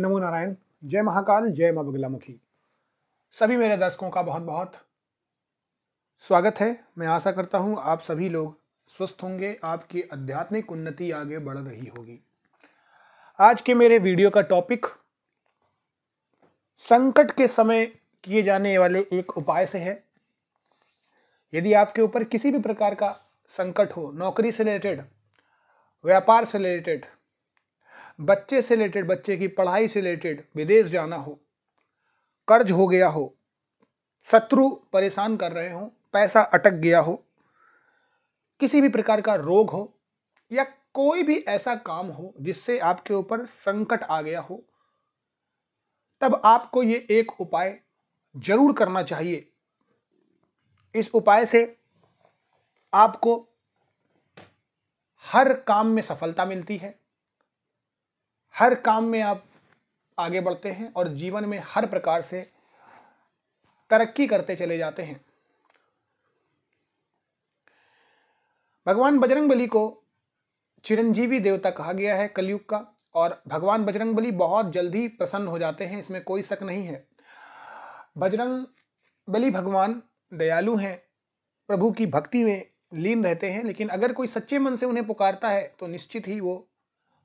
नमो नारायण जय महाकाल जय माँ बगलामुखी सभी मेरे दर्शकों का बहुत बहुत स्वागत है मैं आशा करता हूँ आप सभी लोग स्वस्थ होंगे आपकी आध्यात्मिक उन्नति आगे बढ़ रही होगी आज के मेरे वीडियो का टॉपिक संकट के समय किए जाने वाले एक उपाय से है यदि आपके ऊपर किसी भी प्रकार का संकट हो नौकरी से रिलेटेड व्यापार से रिलेटेड बच्चे से रिलेटेड बच्चे की पढ़ाई से रिलेटेड विदेश जाना हो कर्ज हो गया हो शत्रु परेशान कर रहे हो पैसा अटक गया हो किसी भी प्रकार का रोग हो या कोई भी ऐसा काम हो जिससे आपके ऊपर संकट आ गया हो तब आपको ये एक उपाय जरूर करना चाहिए इस उपाय से आपको हर काम में सफलता मिलती है हर काम में आप आगे बढ़ते हैं और जीवन में हर प्रकार से तरक्की करते चले जाते हैं भगवान बजरंगबली को चिरंजीवी देवता कहा गया है कलयुग का और भगवान बजरंगबली बहुत जल्दी प्रसन्न हो जाते हैं इसमें कोई शक नहीं है बजरंग बली भगवान दयालु हैं प्रभु की भक्ति में लीन रहते हैं लेकिन अगर कोई सच्चे मन से उन्हें पुकारता है तो निश्चित ही वो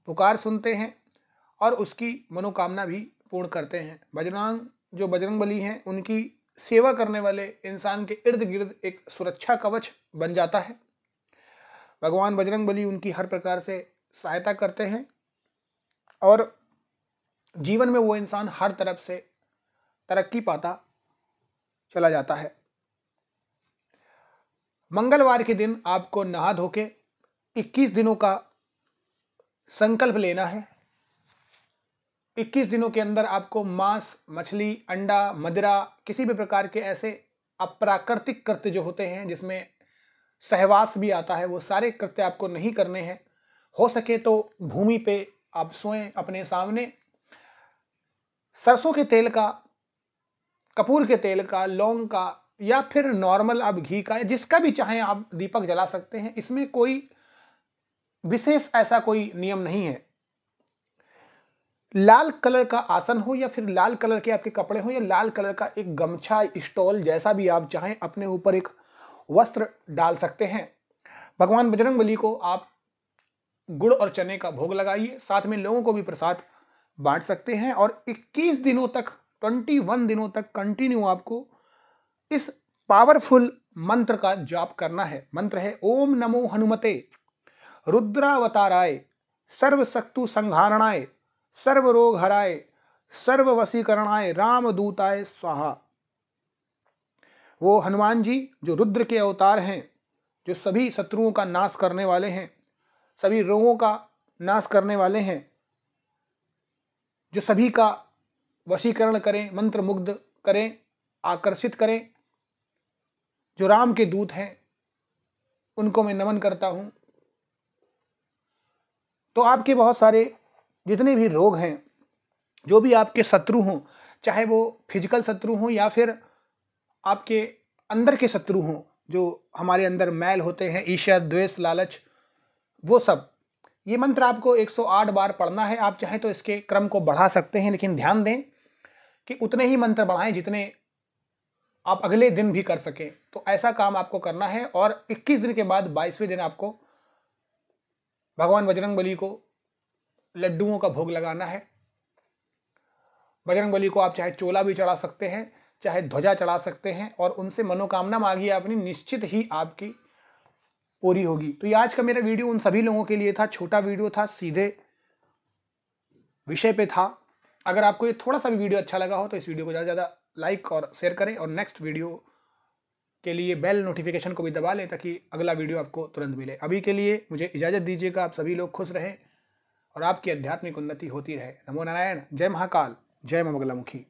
पुकार सुनते हैं और उसकी मनोकामना भी पूर्ण करते हैं बजरंग जो बजरंग बली हैं उनकी सेवा करने वाले इंसान के इर्द गिर्द एक सुरक्षा कवच बन जाता है भगवान बजरंग बली उनकी हर प्रकार से सहायता करते हैं और जीवन में वो इंसान हर तरफ से तरक्की पाता चला जाता है मंगलवार के दिन आपको नहा धो के इक्कीस दिनों का संकल्प लेना है 21 दिनों के अंदर आपको मांस मछली अंडा मदिरा किसी भी प्रकार के ऐसे अप्राकृतिक कृत्य जो होते हैं जिसमें सहवास भी आता है वो सारे कृत्य आपको नहीं करने हैं हो सके तो भूमि पे आप सोएं अपने सामने सरसों के तेल का कपूर के तेल का लौंग का या फिर नॉर्मल आप घी का जिसका भी चाहें आप दीपक जला सकते हैं इसमें कोई विशेष ऐसा कोई नियम नहीं है लाल कलर का आसन हो या फिर लाल कलर के आपके कपड़े हो या लाल कलर का एक गमछा स्टॉल जैसा भी आप चाहें अपने ऊपर एक वस्त्र डाल सकते हैं भगवान बजरंग बली को आप गुड़ और चने का भोग लगाइए साथ में लोगों को भी प्रसाद बांट सकते हैं और 21 दिनों तक 21 दिनों तक कंटिन्यू आपको इस पावरफुल मंत्र का जाप करना है मंत्र है ओम नमो हनुमते रुद्रावताराय सर्वशक्तु संघारणाए सर्व रोग हराए सर्व आए राम आए स्वाहा वो हनुमान जी जो रुद्र के अवतार हैं जो सभी शत्रुओं का नाश करने वाले हैं सभी रोगों का नाश करने वाले हैं जो सभी का वशीकरण करें मंत्र मुग्ध करें आकर्षित करें जो राम के दूत हैं उनको मैं नमन करता हूं तो आपके बहुत सारे जितने भी रोग हैं जो भी आपके शत्रु हों चाहे वो फिजिकल शत्रु हों या फिर आपके अंदर के शत्रु हों जो हमारे अंदर मैल होते हैं ईशा द्वेष लालच वो सब ये मंत्र आपको 108 बार पढ़ना है आप चाहे तो इसके क्रम को बढ़ा सकते हैं लेकिन ध्यान दें कि उतने ही मंत्र बढ़ाएं जितने आप अगले दिन भी कर सकें तो ऐसा काम आपको करना है और 21 दिन के बाद 22वें दिन आपको भगवान बजरंग बली को लड्डुओं का भोग लगाना है बजरंग बली को आप चाहे चोला भी चढ़ा सकते हैं चाहे ध्वजा चढ़ा सकते हैं और उनसे मनोकामना मांगिए अपनी निश्चित ही आपकी पूरी होगी तो ये आज का मेरा वीडियो उन सभी लोगों के लिए था छोटा वीडियो था सीधे विषय पे था अगर आपको ये थोड़ा सा भी वीडियो अच्छा लगा हो तो इस वीडियो को ज़्यादा से ज़्यादा लाइक और शेयर करें और नेक्स्ट वीडियो के लिए बेल नोटिफिकेशन को भी दबा लें ताकि अगला वीडियो आपको तुरंत मिले अभी के लिए मुझे इजाज़त दीजिएगा आप सभी लोग खुश रहें और आपकी आध्यात्मिक उन्नति होती रहे नमो नारायण जय महाकाल जय ममगलामुखी